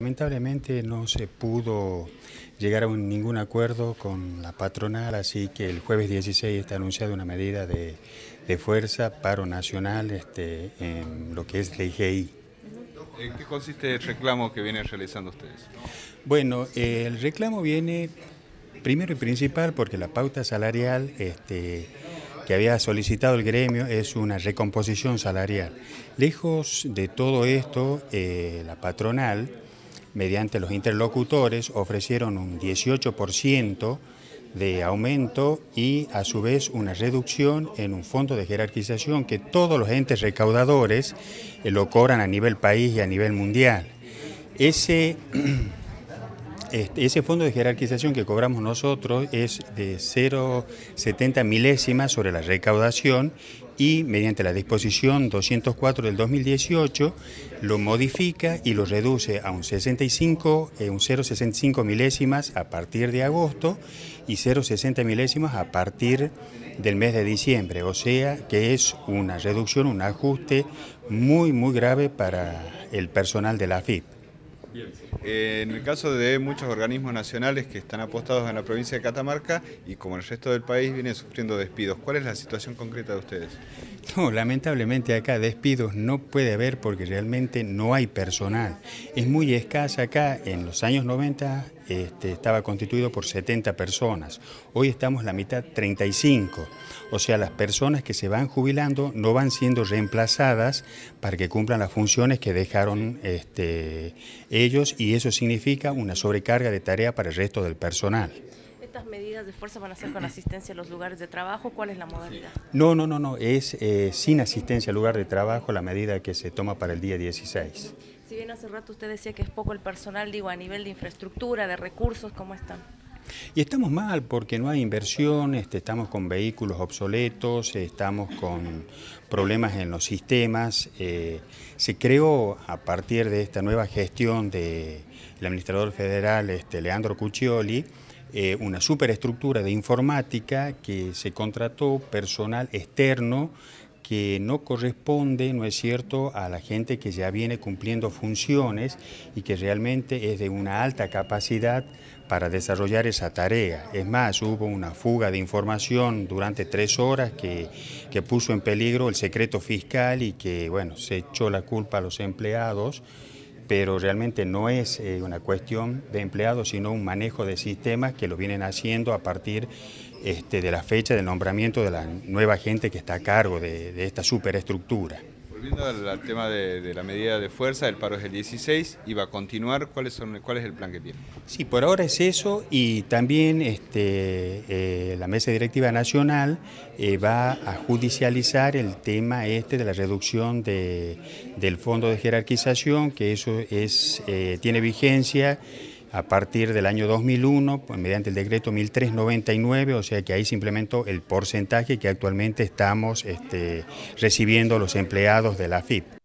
Lamentablemente no se pudo llegar a ningún acuerdo con la patronal, así que el jueves 16 está anunciada una medida de, de fuerza, paro nacional, este, en lo que es la IGI. ¿En qué consiste el reclamo que vienen realizando ustedes? Bueno, el reclamo viene primero y principal porque la pauta salarial este, que había solicitado el gremio es una recomposición salarial. Lejos de todo esto, eh, la patronal mediante los interlocutores, ofrecieron un 18% de aumento y a su vez una reducción en un fondo de jerarquización que todos los entes recaudadores eh, lo cobran a nivel país y a nivel mundial. Ese Este, ese fondo de jerarquización que cobramos nosotros es de 0,70 milésimas sobre la recaudación y mediante la disposición 204 del 2018 lo modifica y lo reduce a un 65, eh, un 0,65 milésimas a partir de agosto y 0,60 milésimas a partir del mes de diciembre, o sea que es una reducción, un ajuste muy muy grave para el personal de la AFIP. Eh, en el caso de muchos organismos nacionales que están apostados en la provincia de Catamarca y como el resto del país vienen sufriendo despidos, ¿cuál es la situación concreta de ustedes? No, lamentablemente acá despidos no puede haber porque realmente no hay personal. Es muy escasa acá, en los años 90 este, estaba constituido por 70 personas. Hoy estamos la mitad, 35. O sea, las personas que se van jubilando no van siendo reemplazadas para que cumplan las funciones que dejaron este, ellos y eso significa una sobrecarga de tarea para el resto del personal. ¿Estas medidas de fuerza van a ser con asistencia a los lugares de trabajo? ¿Cuál es la modalidad? No, no, no, no, es eh, sin asistencia al lugar de trabajo la medida que se toma para el día 16 hace rato usted decía que es poco el personal, digo, a nivel de infraestructura, de recursos, ¿cómo están? Y estamos mal porque no hay inversión, estamos con vehículos obsoletos, estamos con problemas en los sistemas. Eh, se creó a partir de esta nueva gestión del administrador federal este, Leandro Cuccioli eh, una superestructura de informática que se contrató personal externo que no corresponde, ¿no es cierto?, a la gente que ya viene cumpliendo funciones y que realmente es de una alta capacidad para desarrollar esa tarea. Es más, hubo una fuga de información durante tres horas que, puso en peligro el secreto fiscal y que, bueno, se echó la culpa a los empleados pero realmente no es eh, una cuestión de empleados, sino un manejo de sistemas que lo vienen haciendo a partir este, de la fecha del nombramiento de la nueva gente que está a cargo de esta superestructura. Volviendo al, tema de, la medida de fuerza, el paro es el 16 y va a continuar. son, ¿Cuál es el plan que tiene? Sí, por ahora es eso y también este, eh, la Mesa Directiva Nacional eh, va a judicializar el tema este de la reducción de, del fondo de jerarquización, que eso es, eh, tiene vigencia a partir del año 2001 pues, mediante el decreto 1399, o sea que ahí se implementó el porcentaje que actualmente estamos este, recibiendo los empleados de la FIP.